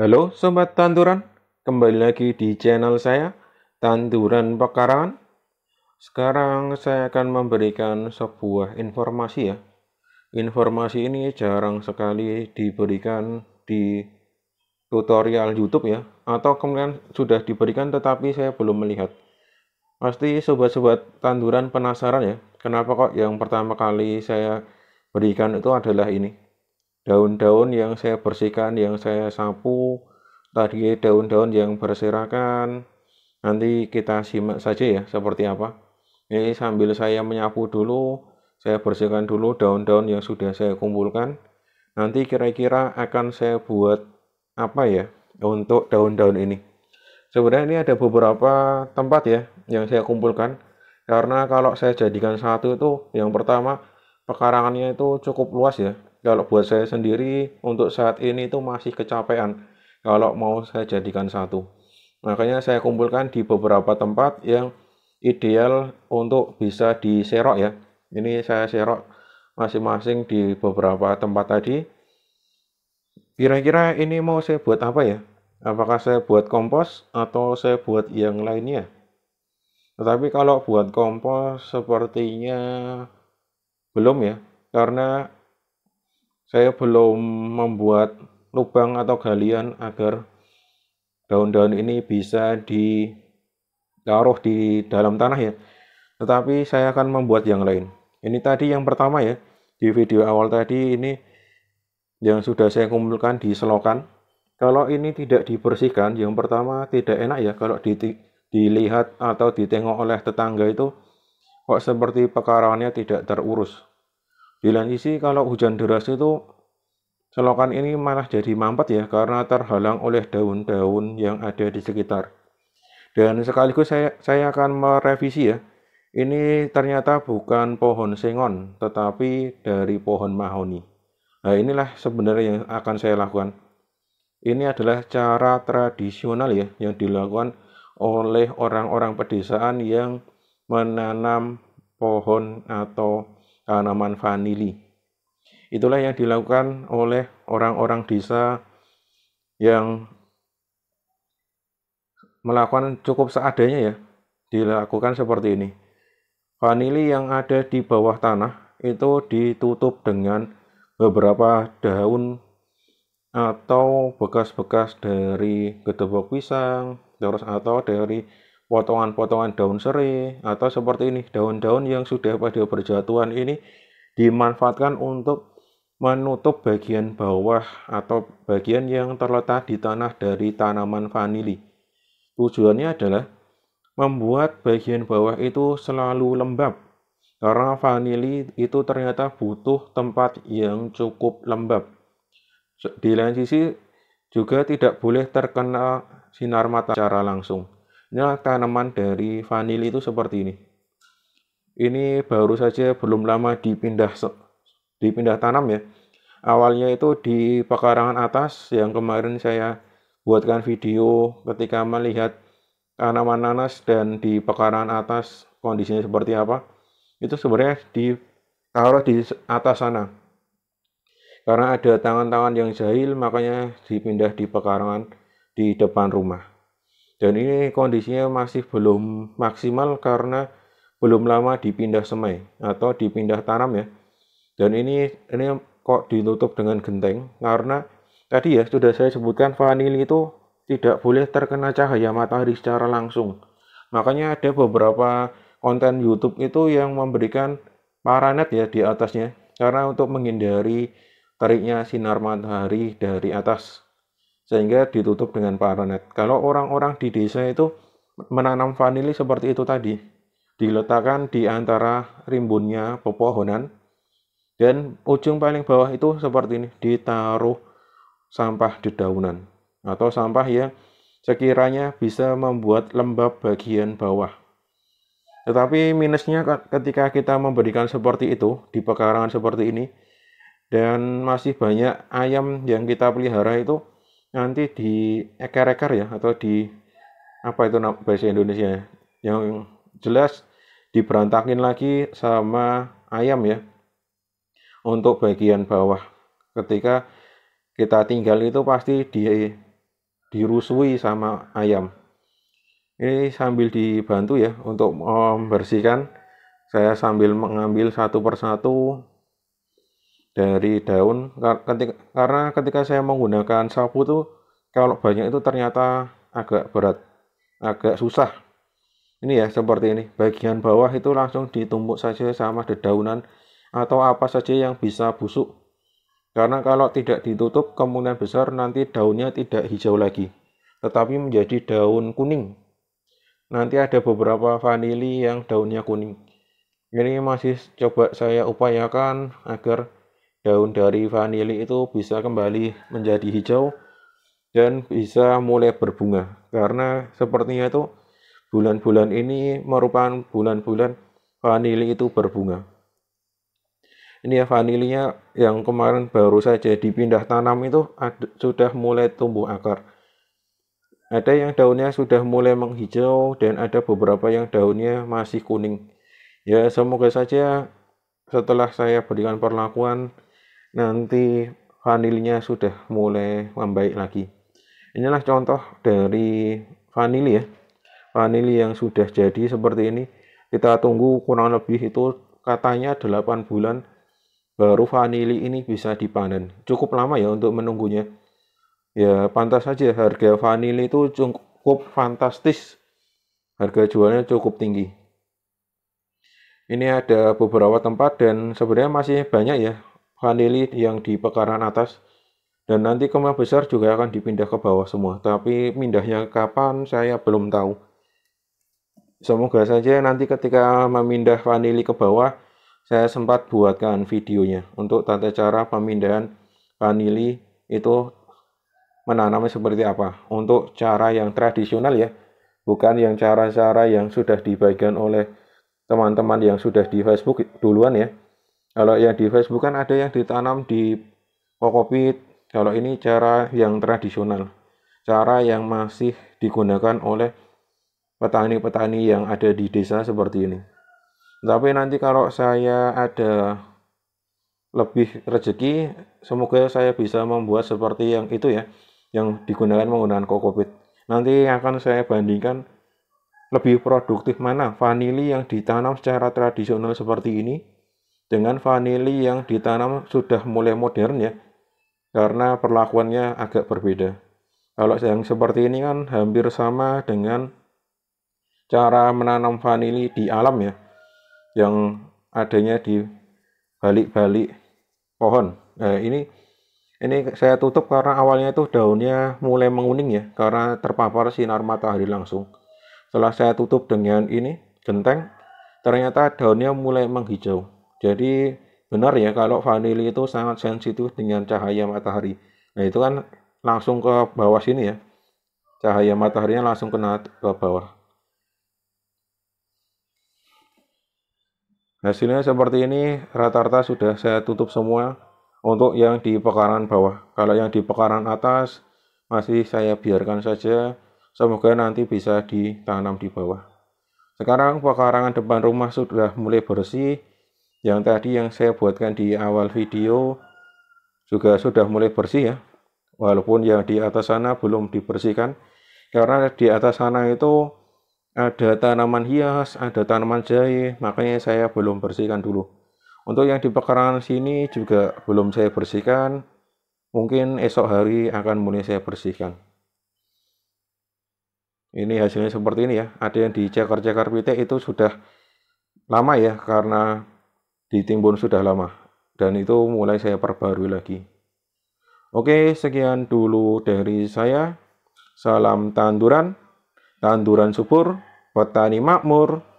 Halo Sobat Tanduran, kembali lagi di channel saya, Tanduran Pekarangan. Sekarang saya akan memberikan sebuah informasi ya. Informasi ini jarang sekali diberikan di tutorial YouTube ya, atau kemudian sudah diberikan tetapi saya belum melihat. Pasti sobat-sobat tanduran penasaran ya, kenapa kok yang pertama kali saya berikan itu adalah ini daun-daun yang saya bersihkan, yang saya sapu, tadi daun-daun yang berserakan. Nanti kita simak saja ya seperti apa. Ini sambil saya menyapu dulu, saya bersihkan dulu daun-daun yang sudah saya kumpulkan. Nanti kira-kira akan saya buat apa ya untuk daun-daun ini. Sebenarnya ini ada beberapa tempat ya yang saya kumpulkan. Karena kalau saya jadikan satu itu yang pertama pekarangannya itu cukup luas ya. Kalau buat saya sendiri untuk saat ini itu masih kecapean kalau mau saya jadikan satu. Makanya saya kumpulkan di beberapa tempat yang ideal untuk bisa diserok ya. Ini saya serok masing-masing di beberapa tempat tadi. Kira-kira ini mau saya buat apa ya? Apakah saya buat kompos atau saya buat yang lainnya? Tetapi kalau buat kompos sepertinya belum ya, karena saya belum membuat lubang atau galian agar daun-daun ini bisa ditaruh di dalam tanah ya tetapi saya akan membuat yang lain ini tadi yang pertama ya di video awal tadi ini yang sudah saya kumpulkan di selokan kalau ini tidak dibersihkan yang pertama tidak enak ya kalau di, dilihat atau ditengok oleh tetangga itu kok seperti pekarangannya tidak terurus di lain sisi kalau hujan deras itu selokan ini malah jadi mampet ya karena terhalang oleh daun-daun yang ada di sekitar. Dan sekaligus saya saya akan merevisi ya. Ini ternyata bukan pohon sengon tetapi dari pohon mahoni. Nah, inilah sebenarnya yang akan saya lakukan. Ini adalah cara tradisional ya yang dilakukan oleh orang-orang pedesaan yang menanam pohon atau tanaman vanili. Itulah yang dilakukan oleh orang-orang desa yang melakukan cukup seadanya ya. Dilakukan seperti ini. Vanili yang ada di bawah tanah itu ditutup dengan beberapa daun atau bekas-bekas dari gedebok pisang, terus atau dari potongan-potongan daun serai atau seperti ini daun-daun yang sudah pada berjatuhan ini dimanfaatkan untuk menutup bagian bawah atau bagian yang terletak di tanah dari tanaman vanili. Tujuannya adalah membuat bagian bawah itu selalu lembab karena vanili itu ternyata butuh tempat yang cukup lembab. Di lain sisi juga tidak boleh terkena sinar matahari secara langsung. Ini tanaman dari vanili itu seperti ini. Ini baru saja belum lama dipindah dipindah tanam ya. Awalnya itu di pekarangan atas yang kemarin saya buatkan video ketika melihat tanaman nanas dan di pekarangan atas kondisinya seperti apa. Itu sebenarnya di ditaruh di atas sana. Karena ada tangan-tangan yang jahil makanya dipindah di pekarangan di depan rumah. Dan ini kondisinya masih belum maksimal karena belum lama dipindah semai atau dipindah tanam ya. Dan ini ini kok ditutup dengan genteng karena tadi ya sudah saya sebutkan vanili itu tidak boleh terkena cahaya matahari secara langsung. Makanya ada beberapa konten YouTube itu yang memberikan paranet ya di atasnya karena untuk menghindari teriknya sinar matahari dari atas sehingga ditutup dengan paranet. Kalau orang-orang di desa itu menanam vanili seperti itu tadi, diletakkan di antara rimbunnya pepohonan, dan ujung paling bawah itu seperti ini, ditaruh sampah dedaunan atau sampah yang sekiranya bisa membuat lembab bagian bawah. Tetapi minusnya ketika kita memberikan seperti itu, di pekarangan seperti ini, dan masih banyak ayam yang kita pelihara itu nanti di eker-eker ya atau di apa itu bahasa Indonesia ya, yang jelas diberantakin lagi sama ayam ya untuk bagian bawah ketika kita tinggal itu pasti di dirusui sama ayam ini sambil dibantu ya untuk membersihkan saya sambil mengambil satu persatu dari daun karena ketika saya menggunakan sapu tuh kalau banyak itu ternyata agak berat agak susah ini ya seperti ini bagian bawah itu langsung ditumbuk saja sama dedaunan atau apa saja yang bisa busuk karena kalau tidak ditutup kemungkinan besar nanti daunnya tidak hijau lagi tetapi menjadi daun kuning nanti ada beberapa vanili yang daunnya kuning ini masih coba saya upayakan agar daun dari vanili itu bisa kembali menjadi hijau dan bisa mulai berbunga karena sepertinya itu bulan-bulan ini merupakan bulan-bulan vanili itu berbunga ini ya vanilinya yang kemarin baru saja dipindah tanam itu sudah mulai tumbuh akar ada yang daunnya sudah mulai menghijau dan ada beberapa yang daunnya masih kuning ya semoga saja setelah saya berikan perlakuan nanti vanilinya sudah mulai membaik lagi. Inilah contoh dari vanili ya. Vanili yang sudah jadi seperti ini. Kita tunggu kurang lebih itu katanya 8 bulan baru vanili ini bisa dipanen. Cukup lama ya untuk menunggunya. Ya, pantas saja harga vanili itu cukup fantastis. Harga jualnya cukup tinggi. Ini ada beberapa tempat dan sebenarnya masih banyak ya vanili yang di pekarangan atas dan nanti kemah besar juga akan dipindah ke bawah semua tapi pindahnya kapan saya belum tahu semoga saja nanti ketika memindah vanili ke bawah saya sempat buatkan videonya untuk tata cara pemindahan vanili itu menanamnya seperti apa untuk cara yang tradisional ya bukan yang cara-cara yang sudah dibagikan oleh teman-teman yang sudah di Facebook duluan ya kalau yang di Facebook kan ada yang ditanam di kokopit. Kalau ini cara yang tradisional, cara yang masih digunakan oleh petani-petani yang ada di desa seperti ini. Tapi nanti kalau saya ada lebih rezeki, semoga saya bisa membuat seperti yang itu ya, yang digunakan menggunakan kokopit. Nanti akan saya bandingkan lebih produktif mana vanili yang ditanam secara tradisional seperti ini dengan vanili yang ditanam sudah mulai modern ya, karena perlakuannya agak berbeda. Kalau yang seperti ini kan hampir sama dengan cara menanam vanili di alam ya, yang adanya di balik-balik pohon. Nah, ini ini saya tutup karena awalnya itu daunnya mulai menguning ya, karena terpapar sinar matahari langsung. Setelah saya tutup dengan ini, genteng, ternyata daunnya mulai menghijau. Jadi benar ya kalau vanili itu sangat sensitif dengan cahaya matahari. Nah itu kan langsung ke bawah sini ya. Cahaya mataharinya langsung kena ke bawah. Hasilnya seperti ini, rata-rata sudah saya tutup semua untuk yang di pekaran bawah. Kalau yang di pekaran atas masih saya biarkan saja, semoga nanti bisa ditanam di bawah. Sekarang pekarangan depan rumah sudah mulai bersih, yang tadi yang saya buatkan di awal video juga sudah mulai bersih ya walaupun yang di atas sana belum dibersihkan karena di atas sana itu ada tanaman hias ada tanaman jahe makanya saya belum bersihkan dulu untuk yang di pekarangan sini juga belum saya bersihkan mungkin esok hari akan mulai saya bersihkan ini hasilnya seperti ini ya ada yang di ceker-ceker pitik itu sudah lama ya karena ditimbun sudah lama dan itu mulai saya perbarui lagi. Oke, sekian dulu dari saya. Salam tanduran, tanduran subur, petani makmur.